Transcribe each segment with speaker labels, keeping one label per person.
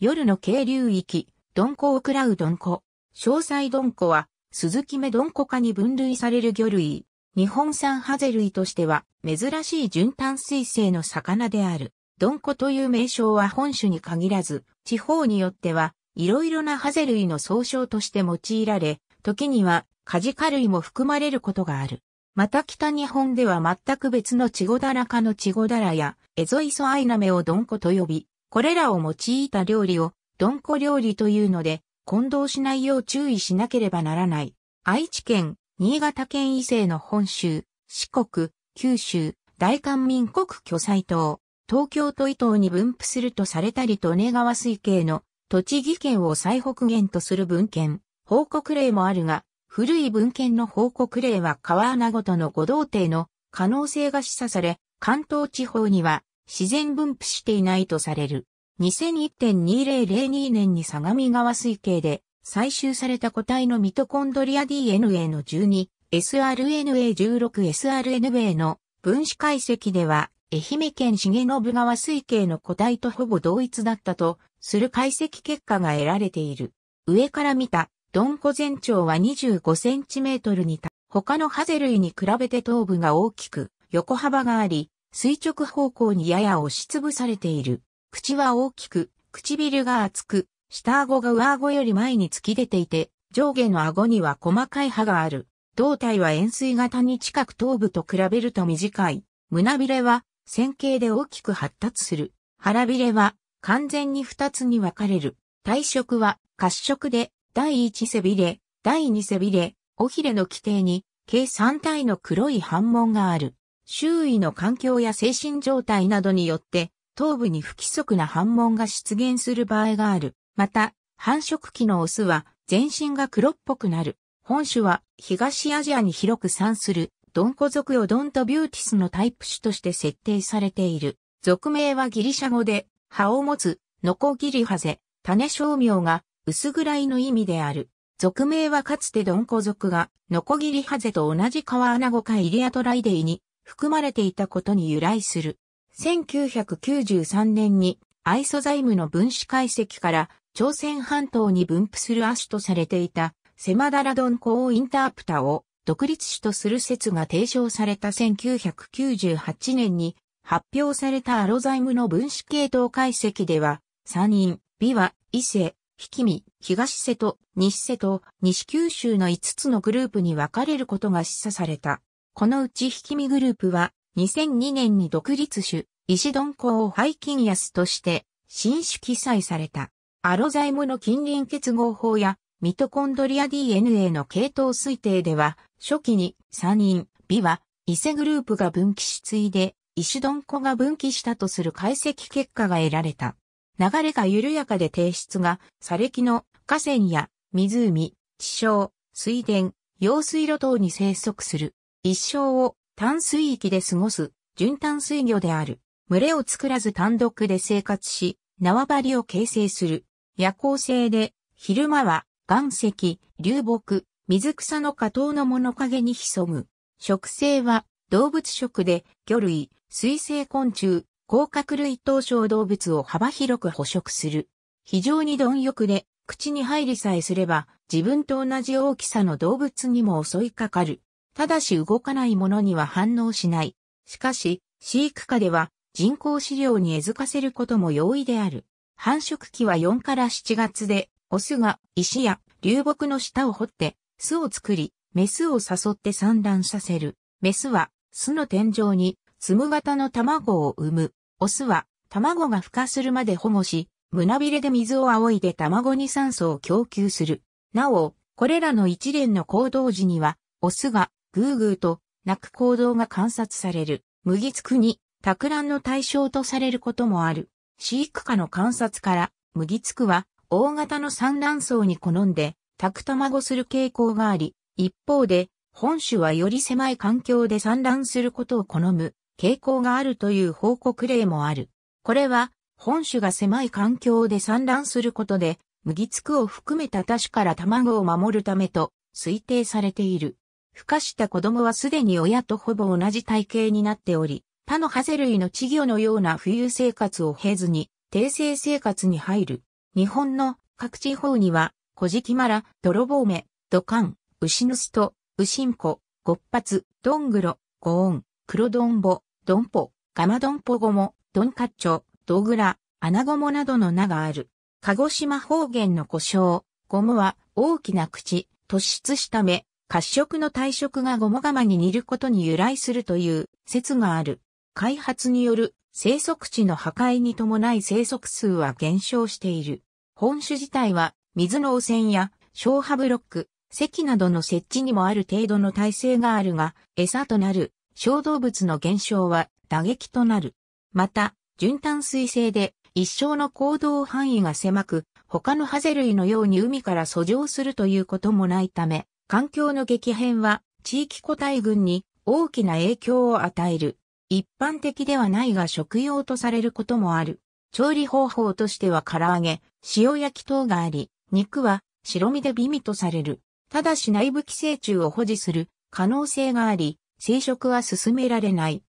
Speaker 1: 夜の渓流域、ンコを食らうンコ。詳細ンコは、鈴木目ンコ科に分類される魚類。日本産ハゼ類としては、珍しい純淡水性の魚である。ンコという名称は本種に限らず、地方によっては、いろいろなハゼ類の総称として用いられ、時には、カジカ類も含まれることがある。また北日本では全く別のチゴダラ科のチゴダラや、エゾイソアイナメをドンコと呼び、これらを用いた料理を、どんこ料理というので、混同しないよう注意しなければならない。愛知県、新潟県以西の本州、四国、九州、大韓民国巨西島、東京都伊東に分布するとされたりと根川水系の栃木県を最北限とする文献、報告例もあるが、古い文献の報告例は川穴ごとの五道亭の可能性が示唆され、関東地方には自然分布していないとされる。2001.2002年に相模川水系で採集された個体のミトコンドリア DNA の12、sRNA16、sRNA の分子解析では、愛媛県重信川水系の個体とほぼ同一だったとする解析結果が得られている。上から見た、ドンコ全長は 25cm にた、他のハゼ類に比べて頭部が大きく、横幅があり、垂直方向にやや押しつぶされている。口は大きく、唇が厚く、下顎が上顎より前に突き出ていて、上下の顎には細かい歯がある。胴体は円錐型に近く頭部と比べると短い。胸びれは線形で大きく発達する。腹びれは完全に二つに分かれる。体色は褐色で、第一背びれ、第二背びれ、尾ひれの規定に、計3体の黒い斑紋がある。周囲の環境や精神状態などによって、頭部に不規則な反紋が出現する場合がある。また、繁殖期のオスは全身が黒っぽくなる。本種は東アジアに広く産するドンコ族オドントビューティスのタイプ種として設定されている。属名はギリシャ語で、葉を持つ、ノコギリハゼ、種商名が薄暗いの意味である。属名はかつてドンコ族がノコギリハゼと同じ川穴子かイリアトライデイに含まれていたことに由来する。1993年にアイソザイムの分子解析から朝鮮半島に分布する亜種とされていたセマダラドンコオインタープタを独立種とする説が提唱された1998年に発表されたアロザイムの分子系統解析では、山陰、美和、伊勢、引見、東瀬戸、西瀬戸、西九州の5つのグループに分かれることが示唆された。このうちひきみグループは、2002年に独立種、石鈍コを廃金安として、新種記載された。アロザイムの近隣結合法や、ミトコンドリア DNA の系統推定では、初期に3人、美は、伊勢グループが分岐しついで、石鈍子が分岐したとする解析結果が得られた。流れが緩やかで提出が、砂礫の河川や湖、地床、水田、用水路等に生息する。一生を淡水域で過ごす純淡水魚である。群れを作らず単独で生活し、縄張りを形成する。夜行性で、昼間は岩石、流木、水草の下等の物陰に潜む。食性は動物食で魚類、水生昆虫、甲殻類等小動物を幅広く捕食する。非常に貪欲で、口に入りさえすれば自分と同じ大きさの動物にも襲いかかる。ただし動かないものには反応しない。しかし、飼育下では人工飼料に餌付かせることも容易である。繁殖期は4から7月で、オスが石や流木の下を掘って巣を作り、メスを誘って産卵させる。メスは巣の天井に粒型の卵を産む。オスは卵が孵化するまで保護し、胸びれで水を仰いで卵に酸素を供給する。なお、これらの一連の行動時には、オスがグーグーと泣く行動が観察される。麦つくに、拓乱の対象とされることもある。飼育下の観察から、麦つくは、大型の産卵層に好んで、く卵する傾向があり、一方で、本種はより狭い環境で産卵することを好む傾向があるという報告例もある。これは、本種が狭い環境で産卵することで、麦つくを含めた他種から卵を守るためと推定されている。孵化した子供はすでに親とほぼ同じ体型になっており、他のハゼ類の稚魚のような浮遊生活を経ずに、定性生活に入る。日本の各地方には、小敷マラ、泥棒目、土管、牛ヌスと、牛んこ、ごっぱつ、どんぐろ、ごおん、黒どんぼ、どんぽ、ガマどんぽごも、どんかっちょ、どぐら、アナゴモなどの名がある。鹿児島方言の故障、ゴムは大きな口、突出した目、褐色の体色がゴモガマに似ることに由来するという説がある。開発による生息地の破壊に伴い生息数は減少している。本種自体は水の汚染や消波ブロック、石などの設置にもある程度の耐性があるが、餌となる小動物の減少は打撃となる。また、循環水性で一生の行動範囲が狭く、他のハゼ類のように海から遡上するということもないため、環境の激変は地域個体群に大きな影響を与える。一般的ではないが食用とされることもある。調理方法としては唐揚げ、塩焼き等があり、肉は白身で美味とされる。ただし内部寄生虫を保持する可能性があり、生殖は進められない。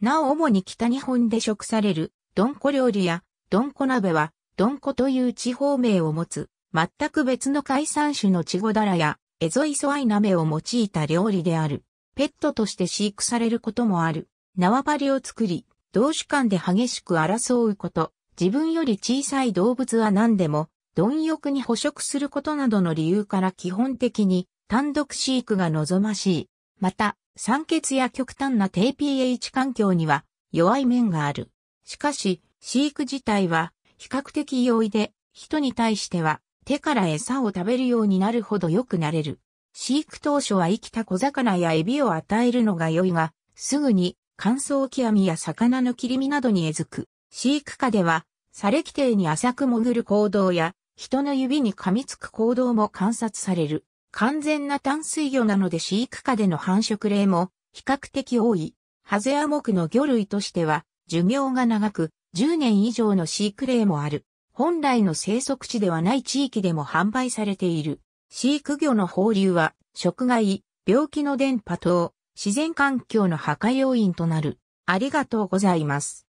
Speaker 1: なお主に北日本で食される、どんこ料理や、どんこ鍋は、どんこという地方名を持つ、全く別の海産種のチゴダラや、エゾイソアイナメを用いた料理である。ペットとして飼育されることもある。縄張りを作り、同種間で激しく争うこと、自分より小さい動物は何でも、貪欲に捕食することなどの理由から基本的に単独飼育が望ましい。また、酸欠や極端な低 pH 環境には弱い面がある。しかし、飼育自体は比較的容易で、人に対しては手から餌を食べるようになるほど良くなれる。飼育当初は生きた小魚やエビを与えるのが良いが、すぐに乾燥極みや魚の切り身などに餌付く。飼育下では、され規定に浅く潜る行動や、人の指に噛みつく行動も観察される。完全な淡水魚なので飼育下での繁殖例も比較的多い。ハゼアモクの魚類としては寿命が長く10年以上の飼育例もある。本来の生息地ではない地域でも販売されている。飼育魚の放流は、食害、病気の伝播等、自然環境の破壊要因となる。ありがとうございます。